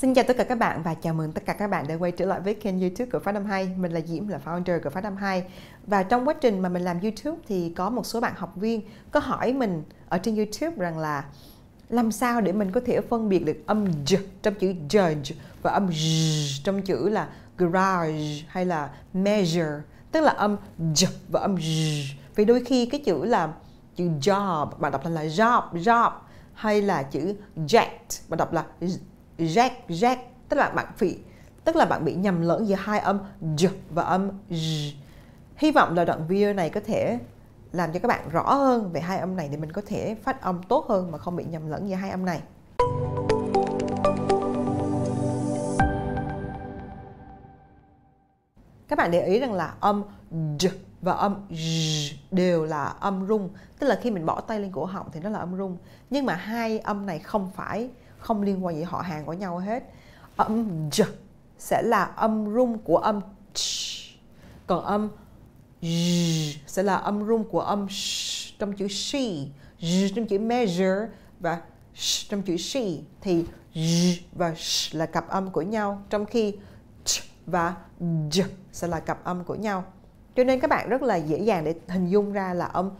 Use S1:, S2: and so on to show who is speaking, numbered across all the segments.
S1: Xin chào tất cả các bạn và chào mừng tất cả các bạn đã quay trở lại với kênh YouTube của Phát Âm 2. Mình là Diễm là founder của Phát Âm 2. Và trong quá trình mà mình làm YouTube thì có một số bạn học viên có hỏi mình ở trên YouTube rằng là làm sao để mình có thể phân biệt được âm j trong chữ judge và âm j trong chữ là garage hay là measure, tức là âm j và âm j. Vì đôi khi cái chữ là chữ job mà đọc là job job hay là chữ jet mà đọc là jack jack tức là bạn bị tức là bạn bị nhầm lẫn giữa hai âm j và âm j. Hy vọng là đoạn video này có thể làm cho các bạn rõ hơn về hai âm này để mình có thể phát âm tốt hơn mà không bị nhầm lẫn giữa hai âm này. Các bạn để ý rằng là âm j và âm j đều là âm rung, tức là khi mình bỏ tay lên cổ họng thì nó là âm rung, nhưng mà hai âm này không phải không liên quan gì họ hàng của nhau hết âm j sẽ là âm rung của âm ch còn âm j sẽ là âm rung của âm sh trong chữ she j trong chữ measure và sh trong chữ she thì j và sh là cặp âm của nhau trong khi ch và j sẽ là cặp âm của nhau cho nên các bạn rất là dễ dàng để hình dung ra là âm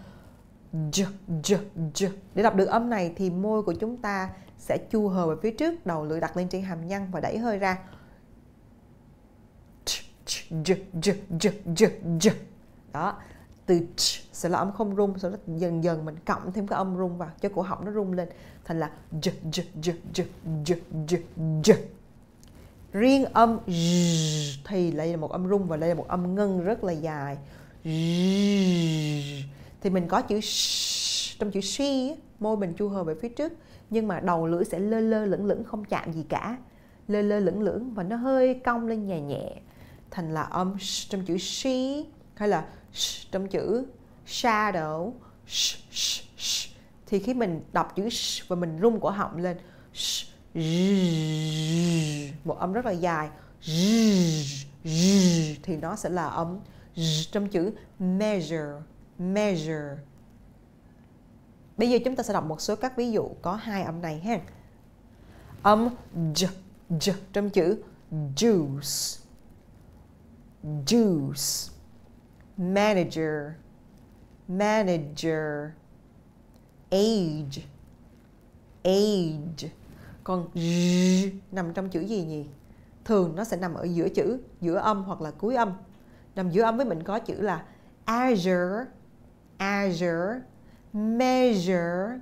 S1: j j j để đọc được âm này thì môi của chúng ta sẽ chu hờ về phía trước đầu lưỡi đặt lên trên hàm nhăn và đẩy hơi ra đó từ sẽ là âm không rung sau đó dần dần mình cộng thêm cái âm rung vào cho cổ họng nó rung lên thành là j j j j j j j riêng âm thì đây là một âm rung và đây là một âm ngân rất là dài thì mình có chữ trong chữ she môi mình chu hờ về phía trước nhưng mà đầu lưỡi sẽ lơ lơ lửng lửng không chạm gì cả lơ lơ lửng lửng và nó hơi cong lên nhẹ nhẹ thành là âm um, sh trong chữ she hay là sh trong chữ shadow sh, sh, sh. thì khi mình đọc chữ sh và mình rung cổ họng lên sh, một âm rất là dài thì nó sẽ là âm um, trong chữ measure measure Bây giờ chúng ta sẽ đọc một số các ví dụ có hai âm này ha. Âm j, j trong chữ juice. Juice. Manager. Manager. Age. Age. Còn j nằm trong chữ gì nhỉ? Thường nó sẽ nằm ở giữa chữ, giữa âm hoặc là cuối âm. Nằm giữa âm với mình có chữ là Azure, Azure, measure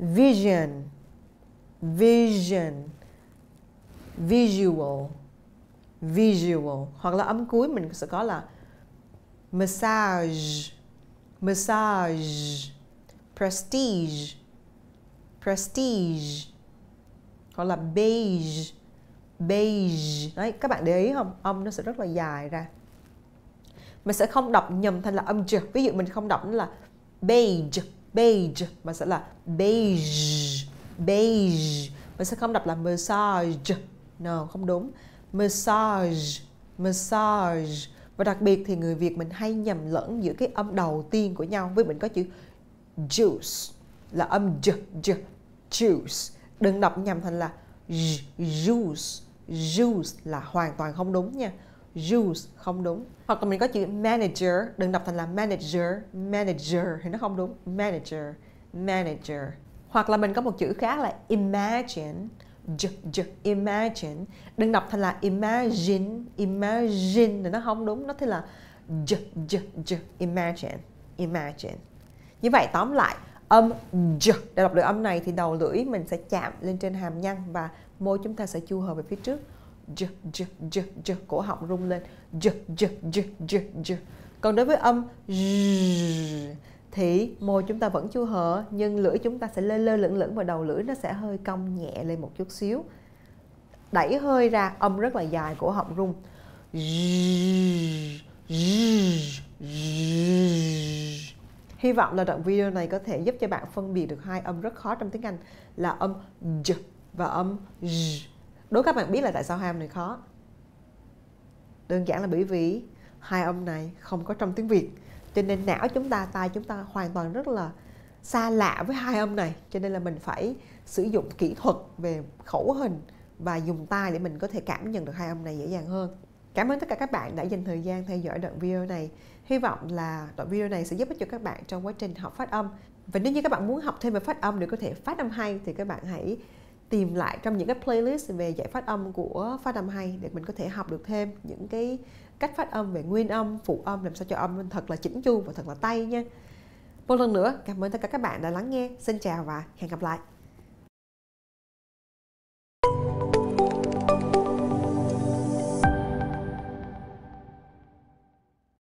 S1: vision vision visual visual hoặc là âm cuối mình sẽ có là massage massage prestige prestige hoặc là beige beige đấy các bạn để ý không âm nó sẽ rất là dài ra mình sẽ không đọc nhầm thành là âm trượt ví dụ mình không đọc nó là beige beige bạn sẽ là beige beige mình sẽ không đọc là massage no không đúng massage massage và đặc biệt thì người Việt mình hay nhầm lẫn giữa cái âm đầu tiên của nhau với mình có chữ juice là âm j, j juice đừng đọc nhầm thành là j, juice juice là hoàn toàn không đúng nha Juice không đúng Hoặc là mình có chữ manager Đừng đọc thành là manager Manager thì nó không đúng Manager Manager Hoặc là mình có một chữ khác là imagine j, j, Imagine Đừng đọc thành là imagine Imagine thì nó không đúng Nó thế là j, j, j, Imagine Imagine Như vậy tóm lại âm j để đọc được âm này thì đầu lưỡi mình sẽ chạm lên trên hàm nhăn và môi chúng ta sẽ chu hờ về phía trước j j j j cổ họng rung lên j j j j j còn đối với âm z thì môi chúng ta vẫn chưa hở nhưng lưỡi chúng ta sẽ lơ lơ lửng lửng và đầu lưỡi nó sẽ hơi cong nhẹ lên một chút xíu đẩy hơi ra âm rất là dài cổ họng rung Hy vọng là đoạn video này có thể giúp cho bạn phân biệt được hai âm rất khó trong tiếng Anh là âm j và âm j đối các bạn biết là tại sao hai âm này khó đơn giản là bởi vì hai âm này không có trong tiếng việt cho nên não chúng ta tai chúng ta hoàn toàn rất là xa lạ với hai âm này cho nên là mình phải sử dụng kỹ thuật về khẩu hình và dùng tai để mình có thể cảm nhận được hai âm này dễ dàng hơn cảm ơn tất cả các bạn đã dành thời gian theo dõi đoạn video này hy vọng là đoạn video này sẽ giúp ích cho các bạn trong quá trình học phát âm và nếu như các bạn muốn học thêm về phát âm để có thể phát âm hay thì các bạn hãy tìm lại trong những cái playlist về dạy phát âm của phát âm hay để mình có thể học được thêm những cái cách phát âm về nguyên âm, phụ âm làm sao cho âm mình thật là chỉnh chu và thật là tay nha. Một lần nữa, cảm ơn tất cả các bạn đã lắng nghe. Xin chào và hẹn gặp lại.